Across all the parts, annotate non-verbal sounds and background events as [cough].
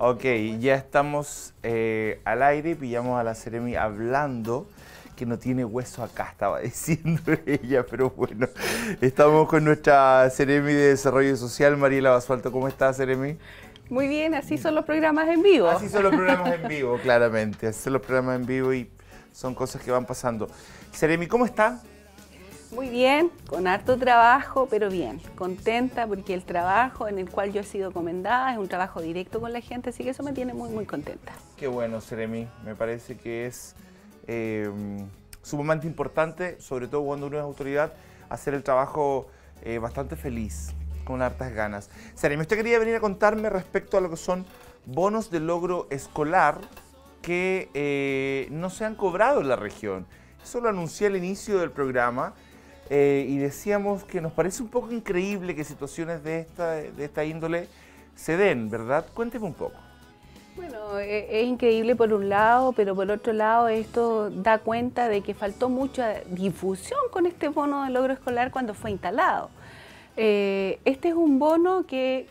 Ok, ya estamos eh, al aire, pillamos a la Seremi hablando que no tiene hueso acá, estaba [laughs] diciendo ella, pero bueno, estamos con nuestra Seremi de Desarrollo Social, Mariela Basualto, ¿cómo estás Seremi? Muy bien, así son los programas en vivo. Así son los programas en vivo, claramente, así son los programas en vivo y son cosas que van pasando. Seremi, ¿cómo está? Muy bien, con harto trabajo, pero bien, contenta porque el trabajo en el cual yo he sido comendada es un trabajo directo con la gente, así que eso me tiene muy, muy contenta. Qué bueno, Seremi, me parece que es eh, sumamente importante, sobre todo cuando uno es autoridad, hacer el trabajo eh, bastante feliz, con hartas ganas. Seremi, usted quería venir a contarme respecto a lo que son bonos de logro escolar, que eh, no se han cobrado en la región. Eso lo anuncié al inicio del programa eh, y decíamos que nos parece un poco increíble que situaciones de esta, de esta índole se den, ¿verdad? Cuénteme un poco. Bueno, e, es, increíble por un lado, pero por otro lado esto da cuenta de que faltó mucha difusión con este bono de logro escolar cuando fue instalado. Eh, este es un bono que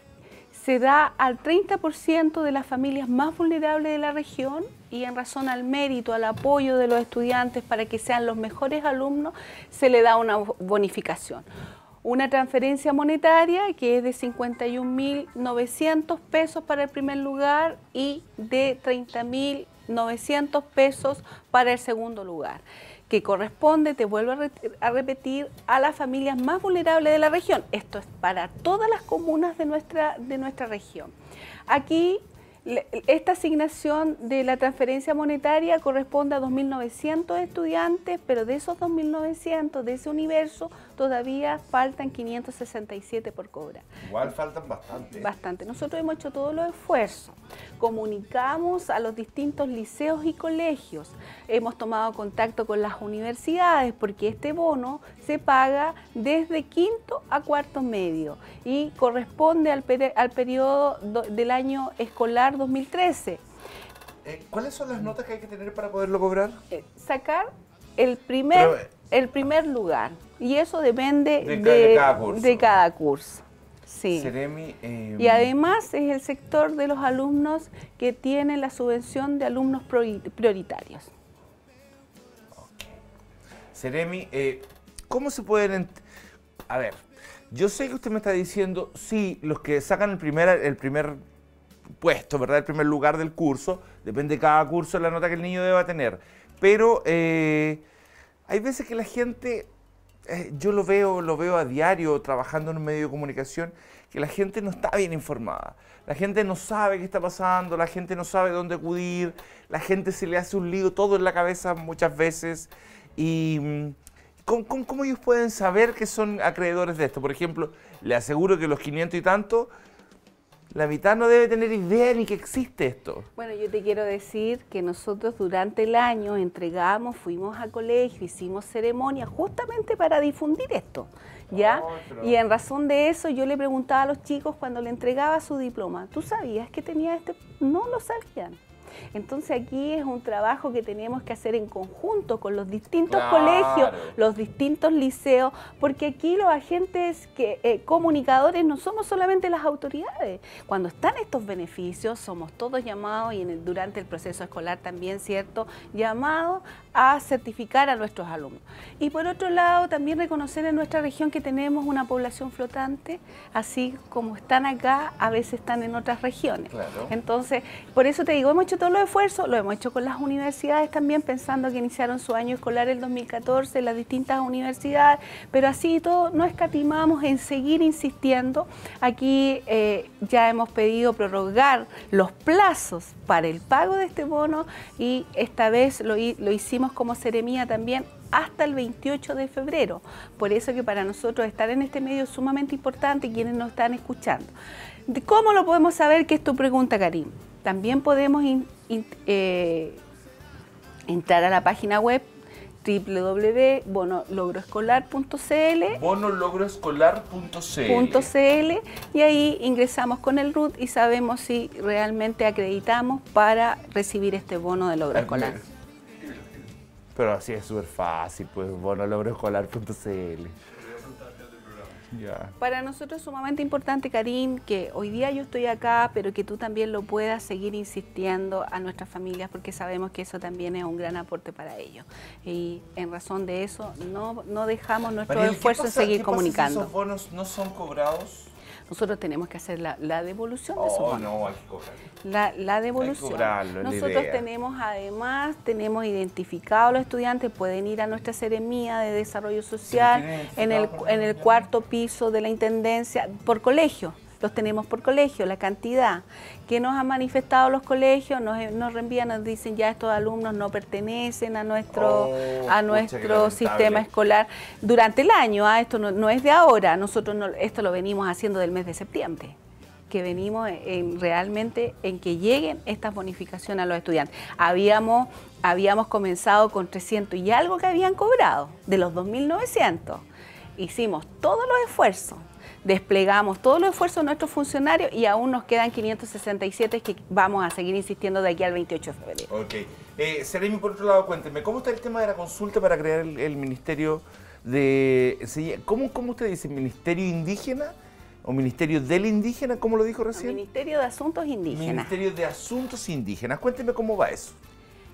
se da al 30% de las familias más vulnerables de la región y en razón al mérito, al apoyo de los estudiantes para que sean los mejores alumnos, se le da una bonificación. Una transferencia monetaria que es de 51.900 pesos para el primer lugar y de 30.900 pesos para el segundo lugar, que corresponde, te vuelvo a, repetir, a las familias más vulnerables de la región. Esto es para todas las comunas de nuestra, de nuestra región. Aquí esta asignación de la transferencia monetaria corresponde a 2.900 estudiantes, pero de esos 2.900, de ese universo, todavía faltan 567 por cobra. Igual faltan bastante. Bastante. Nosotros hemos hecho todos los esfuerzos. Comunicamos a los distintos liceos y colegios. Hemos tomado contacto con las universidades porque este bono se paga desde quinto a cuarto medio y corresponde al, periodo del año escolar 2013. Eh, ¿Cuáles son las notas que hay que tener para poderlo cobrar? Eh, sacar el primer, eh, el primer lugar y eso depende de, de, cada curso. Sí. y además es el sector de los alumnos que tiene la subvención de alumnos prioritarios. Seremi, ¿Cómo se pueden... A ver, yo sé que usted me está diciendo, sí, los que sacan el primer, el primer puesto, ¿verdad? El primer lugar del curso, depende de cada curso la nota que el niño deba tener. Pero eh, hay veces que la gente, eh, yo lo veo, lo veo a diario trabajando en un medio de comunicación, que la gente no está bien informada. La gente no sabe qué está pasando, la gente no sabe dónde acudir, la gente se le hace un lío todo en la cabeza muchas veces. Y mm, ¿Cómo, ellos pueden saber que son acreedores de esto? Por ejemplo, le aseguro que los 500 y tantos, la mitad no debe tener idea ni que existe esto. Bueno, yo te quiero decir que nosotros durante el año entregamos, fuimos a colegio, hicimos ceremonias justamente para difundir esto. ¿ya? Y en razón de eso yo le preguntaba a los chicos cuando le entregaba su diploma, ¿tú sabías que tenía este? No lo sabían. Entonces aquí es un trabajo que tenemos que hacer en conjunto con los distintos colegios, los distintos liceos, porque aquí los agentes eh, comunicadores no somos solamente las autoridades. Cuando están estos beneficios, somos todos llamados y durante el proceso escolar también, ¿cierto? Llamados a certificar a nuestros alumnos. Y por otro lado, también reconocer en nuestra región que tenemos una población flotante, así como están acá, a veces están en otras regiones. Entonces, por eso te digo, hemos hecho todos los esfuerzos, lo hemos hecho con las universidades también, pensando que iniciaron su año escolar el 2014, las distintas universidades, pero así todo no escatimamos en seguir insistiendo. Aquí eh, ya hemos pedido prorrogar los plazos para el pago de este bono y esta vez lo, hicimos como seremía también hasta el 28 de febrero. Por eso que para nosotros estar en este medio es sumamente importante quienes nos están escuchando. ¿Cómo lo podemos saber? Que es tu pregunta, Karim también podemos eh, entrar a la página web www.bonologroescolar.cl y ahí ingresamos con el RUT y sabemos si realmente acreditamos para recibir este bono de logro escolar. Pero así es súper fácil, pues bonologroescolar.cl para nosotros es sumamente importante, Karim, que hoy día yo estoy acá, pero que tú también lo puedas seguir insistiendo a nuestras familias, porque sabemos que eso también es un gran aporte para ellos. Y en razón de eso, no, dejamos nuestro esfuerzo seguir comunicando. ¿Esos bonos no son cobrados? nosotros tenemos que hacer la, devolución de esos oh, no, hay que La, devolución. nosotros tenemos, además, tenemos identificado a los estudiantes, pueden ir a nuestra seremía de desarrollo social, en el, en el cuarto piso de la intendencia, por colegio los tenemos por colegio, la cantidad que nos han manifestado los colegios, nos, nos reenvían, nos dicen ya estos alumnos no pertenecen a nuestro, oh, a nuestro sistema escolar durante el año, ah, esto no, es de ahora, nosotros esto lo venimos haciendo del mes de septiembre que venimos realmente en que lleguen estas bonificaciones a los estudiantes. Habíamos, habíamos comenzado con 300 y algo que habían cobrado, de los 2.900. Hicimos todos los esfuerzos, desplegamos todos los esfuerzos de nuestros funcionarios y aún nos quedan 567 que vamos a seguir insistiendo de aquí al 28 de febrero. Ok. Eh, por otro lado, cuénteme, ¿cómo está el tema de la consulta para crear el, Ministerio de... ¿cómo, ¿Cómo usted dice? ¿Ministerio indígena? o Ministerio del Indígena, ¿Cómo lo dijo recién? Ministerio de Asuntos Indígenas. Ministerio de Asuntos Indígenas. Cuénteme cómo va eso.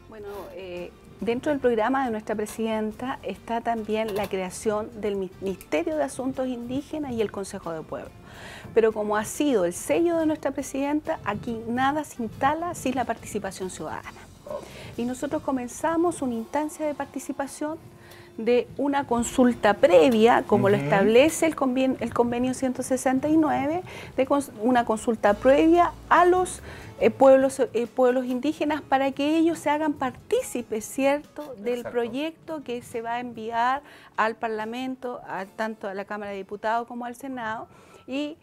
Bueno, eh, Dentro del programa de nuestra presidenta está también la creación del Ministerio de Asuntos Indígenas y el Consejo de Pueblo. Pero como ha sido el sello de nuestra presidenta, aquí nada se instala sin la participación ciudadana. Y nosotros comenzamos una instancia de participación de una consulta previa, como lo establece el convenio, 169, de una consulta previa a los eh, pueblos, eh, pueblos indígenas para que ellos se hagan partícipes, ¿cierto?, del proyecto que se va a enviar al Parlamento, tanto a la Cámara de Diputados como al Senado, y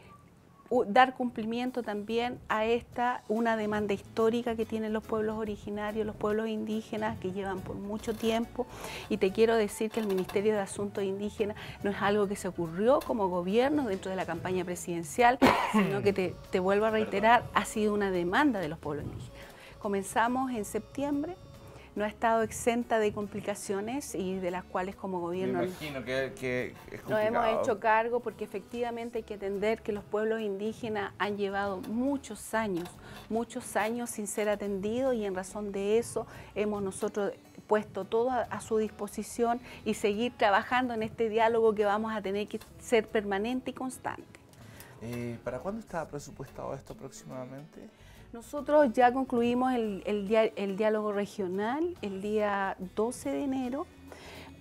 dar cumplimiento también a esta, una demanda histórica que tienen los pueblos originarios, los pueblos indígenas, que llevan por mucho tiempo. Y te quiero decir que el Ministerio de Asuntos Indígenas no es algo que se ocurrió como gobierno dentro de la campaña presidencial, [coughs] sino que te, vuelvo a reiterar, ha sido una demanda de los pueblos indígenas. Comenzamos en septiembre no ha estado exenta de complicaciones y de las cuales como gobierno que, nos hemos hecho cargo porque efectivamente hay que entender que los pueblos indígenas han llevado muchos años, muchos años sin ser atendidos y en razón de eso hemos nosotros puesto todo a, su disposición y seguir trabajando en este diálogo que vamos a tener que ser permanente y constante. Eh, ¿Para cuándo está presupuestado esto aproximadamente? Nosotros ya concluimos el, el, el diálogo regional el día 12 de enero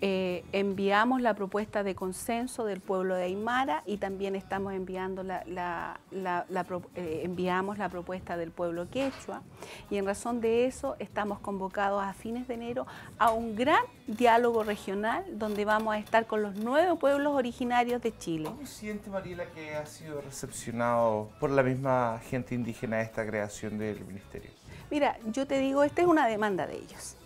eh, enviamos la propuesta de consenso del pueblo de Aymara y también estamos enviando eh, enviamos la propuesta del pueblo quechua y en razón de eso estamos convocados a fines de enero a un gran diálogo regional donde vamos a estar con los nueve pueblos originarios de Chile. ¿Cómo siente Mariela que ha sido recepcionado por la misma gente indígena esta creación del ministerio? Mira, yo te digo, esta es una demanda de ellos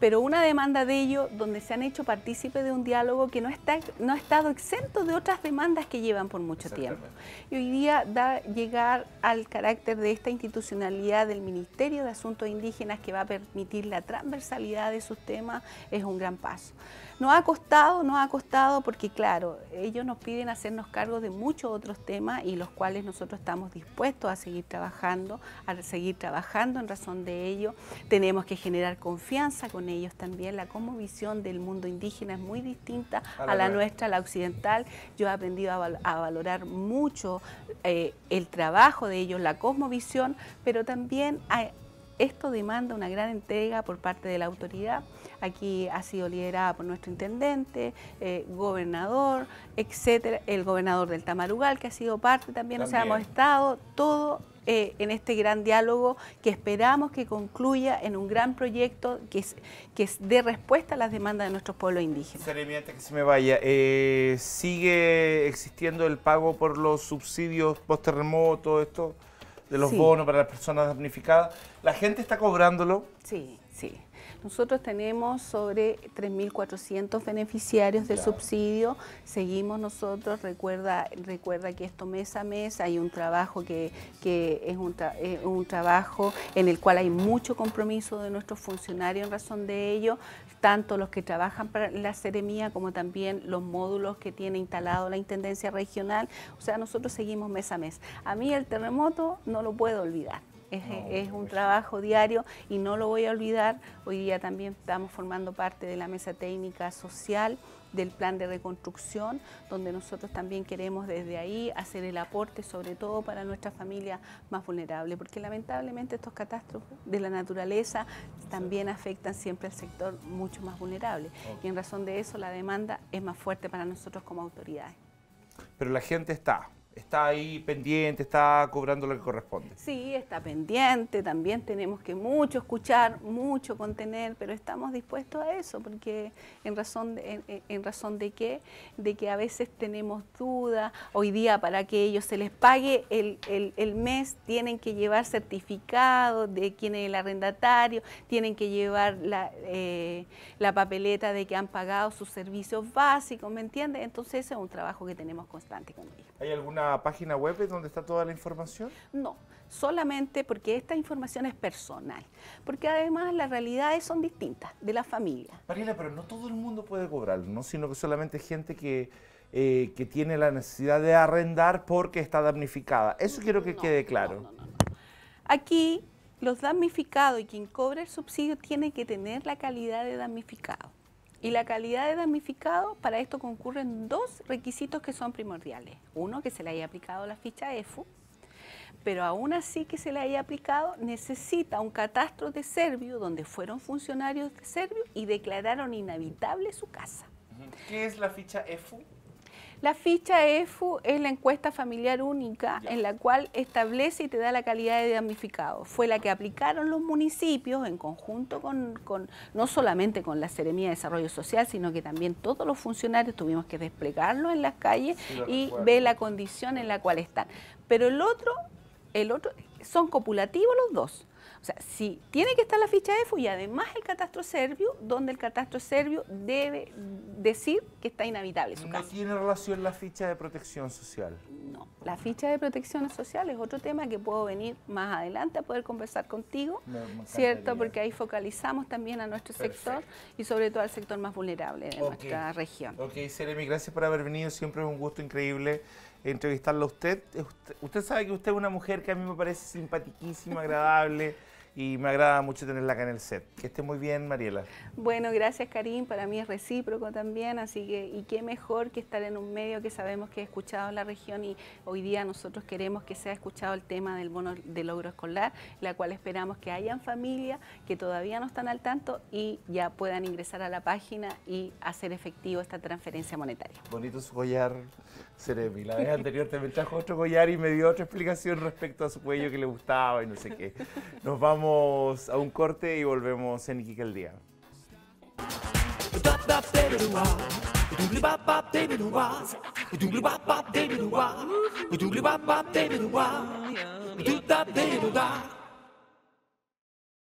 pero una demanda de ello donde se han hecho partícipes de un diálogo que no, está, no ha estado exento de otras demandas que llevan por mucho tiempo. Y hoy día llegar al carácter de esta institucionalidad del Ministerio de Asuntos Indígenas que va a permitir la transversalidad de sus temas es un gran paso. No ha costado, no ha costado porque claro, ellos nos piden hacernos cargo de muchos otros temas y los cuales nosotros estamos dispuestos a seguir trabajando, a seguir trabajando en razón de ello. Tenemos que generar confianza con ellos también. La cosmovisión del mundo indígena es muy distinta a la, nuestra, la occidental. Yo he aprendido a, valorar mucho eh, el trabajo de ellos, la cosmovisión, pero también a esto demanda una gran entrega por parte de la autoridad. Aquí ha sido liderada por nuestro intendente, eh, gobernador, etcétera, el gobernador del Tamarugal, que ha sido parte también, o sea, hemos estado todo eh, en este gran diálogo que esperamos que concluya en un gran proyecto que, es, que es dé respuesta a las demandas de nuestros pueblos indígenas. que se me vaya, eh, ¿sigue existiendo el pago por los subsidios post-terremoto, esto? de los bonos para las personas damnificadas. ¿La gente está cobrándolo? Sí, sí. Nosotros tenemos sobre 3.400 beneficiarios del subsidio. Seguimos nosotros. Recuerda, recuerda que esto mes a mes hay un trabajo que, es un, un trabajo en el cual hay mucho compromiso de nuestros funcionarios en razón de ello tanto los que trabajan para la seremía como también los módulos que tiene instalado la Intendencia Regional. O sea, nosotros seguimos mes a mes. A mí el terremoto no lo puedo olvidar es, un pues. trabajo diario y no lo voy a olvidar. Hoy día también estamos formando parte de la mesa técnica social del plan de reconstrucción, donde nosotros también queremos desde ahí hacer el aporte, sobre todo para nuestra familia más vulnerable, porque lamentablemente estos catástrofes de la naturaleza también afectan siempre al sector mucho más vulnerable. Y en razón de eso la demanda es más fuerte para nosotros como autoridades. Pero la gente está, está ahí pendiente, está cobrando lo que corresponde. Sí, está pendiente, también tenemos que mucho escuchar, mucho contener, pero estamos dispuestos a eso, porque en razón de, en, razón de qué, de que a veces tenemos dudas, hoy día para que ellos se les pague el, mes tienen que llevar certificado de quién es el arrendatario, tienen que llevar la, eh, la papeleta de que han pagado sus servicios básicos, ¿me entiendes? Entonces es un trabajo que tenemos constante con ellos. ¿Hay alguna página web donde está toda la información? No, solamente porque esta información es personal, porque además las realidades son distintas de la familia. Mariela, pero no todo el mundo puede cobrar, ¿no? sino que solamente gente que, eh, que tiene la necesidad de arrendar porque está damnificada. Eso quiero que quede claro. Aquí los damnificados y quien cobra el subsidio tiene que tener la calidad de damnificado. Y la calidad de damnificado, para esto concurren dos requisitos que son primordiales. Uno, que se le haya aplicado la ficha EFU, pero aún así que se le haya aplicado, necesita un catastro de Servio donde fueron funcionarios de Servio y declararon inhabitable su casa. ¿Qué es la ficha EFU? La ficha EFU es la encuesta familiar única en la cual establece y te da la calidad de damnificado. Fue la que aplicaron los municipios en conjunto con, no solamente con la Seremía de Desarrollo Social, sino que también todos los funcionarios tuvimos que desplegarlos en las calles y ver la condición en la cual están. Pero el otro, el otro, son copulativos los dos. O sea, sí, tiene que estar la ficha EFU y además el catastro serbio, donde el catastro serbio debe decir que está inhabitable su ¿No tiene relación la ficha de protección social? No, la ficha de protección social es otro tema que puedo venir más adelante a poder conversar contigo, ¿cierto? Porque ahí focalizamos también a nuestro sector y sobre todo al sector más vulnerable de nuestra región. Ok, Seremi, gracias por haber venido, siempre es un gusto increíble entrevistarla a usted. usted. Usted sabe que usted es una mujer que a mí me parece simpatiquísima, [laughs] agradable y me agrada mucho tenerla acá en el set. Que esté muy bien, Mariela. Bueno, gracias, Karim. Para mí es recíproco también, así que, y qué mejor que estar en un medio que sabemos que es escuchado en la región y hoy día nosotros queremos que sea escuchado el tema del bono de logro escolar, la cual esperamos que hayan familias que todavía no están al tanto y ya puedan ingresar a la página y hacer efectivo esta transferencia monetaria. Bonito su collar, Ceremi. La vez anterior también trajo otro collar y me dio otra explicación respecto a su cuello que le gustaba y no sé qué. Nos vamos a un corte y volvemos en Iquique día.